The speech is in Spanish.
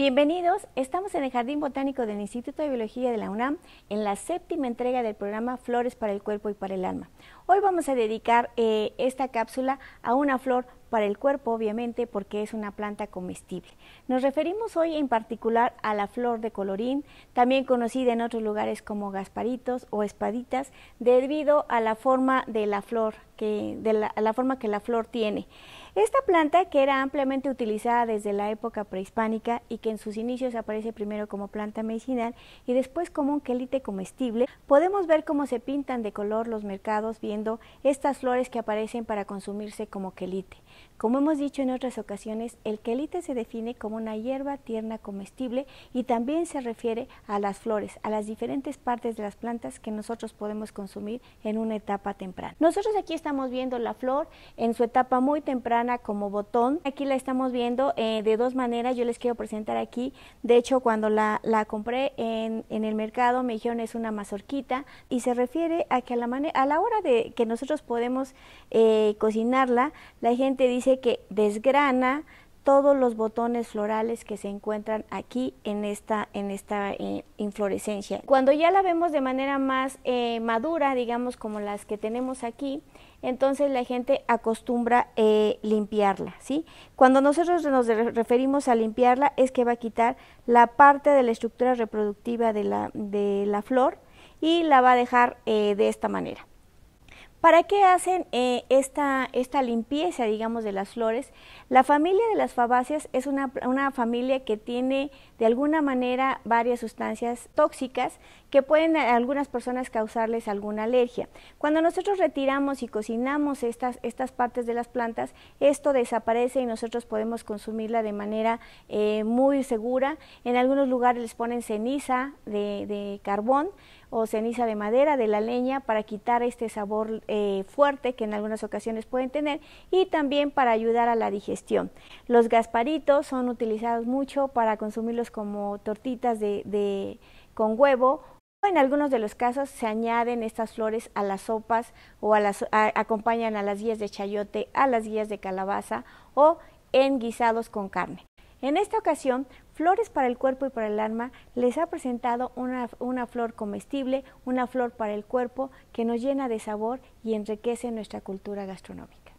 Bienvenidos, estamos en el Jardín Botánico del Instituto de Biología de la UNAM en la séptima entrega del programa Flores para el Cuerpo y para el Alma. Hoy vamos a dedicar eh, esta cápsula a una flor para el cuerpo, obviamente, porque es una planta comestible. Nos referimos hoy en particular a la flor de colorín, también conocida en otros lugares como gasparitos o espaditas, debido a la forma de la flor que, de la, forma que la flor tiene. Esta planta, que era ampliamente utilizada desde la época prehispánica y que en sus inicios aparece primero como planta medicinal y después como un quelite comestible, podemos ver cómo se pintan de color los mercados viendo estas flores que aparecen para consumirse como quelite. Como hemos dicho en otras ocasiones, el quelite se define como una hierba tierna comestible y también se refiere a las flores, a las diferentes partes de las plantas que nosotros podemos consumir en una etapa temprana. Nosotros aquí estamos viendo la flor en su etapa muy temprana como botón. Aquí la estamos viendo eh, de dos maneras, yo les quiero presentar aquí. De hecho, cuando la, la compré en, el mercado me dijeron es una mazorquita y se refiere a que a la, a la hora de que nosotros podemos eh, cocinarla, la gente dice que desgrana todos los botones florales que se encuentran aquí en esta, en esta eh, inflorescencia. Cuando ya la vemos de manera más eh, madura, digamos como las que tenemos aquí, entonces la gente acostumbra eh, limpiarla, ¿sí? Cuando nosotros nos referimos a limpiarla es que va a quitar la parte de la estructura reproductiva de la, de la flor y la va a dejar de esta manera. ¿Para qué hacen eh, esta, esta, limpieza, digamos, de las flores? La familia de las fabáceas es una, familia que tiene de alguna manera varias sustancias tóxicas que pueden a algunas personas causarles alguna alergia. Cuando nosotros retiramos y cocinamos estas, estas partes de las plantas, esto desaparece y nosotros podemos consumirla de manera eh, muy segura. En algunos lugares les ponen ceniza de carbón o ceniza de madera de la leña para quitar este sabor eh, fuerte que en algunas ocasiones pueden tener y también para ayudar a la digestión. Los gasparitos son utilizados mucho para consumirlos como tortitas de, con huevo o en algunos de los casos se añaden estas flores a las sopas o las, acompañan a las guías de chayote, a las guías de calabaza o en guisados con carne. En esta ocasión, Flores para el Cuerpo y para el Alma les ha presentado una, una, flor comestible, una flor para el cuerpo que nos llena de sabor y enriquece nuestra cultura gastronómica.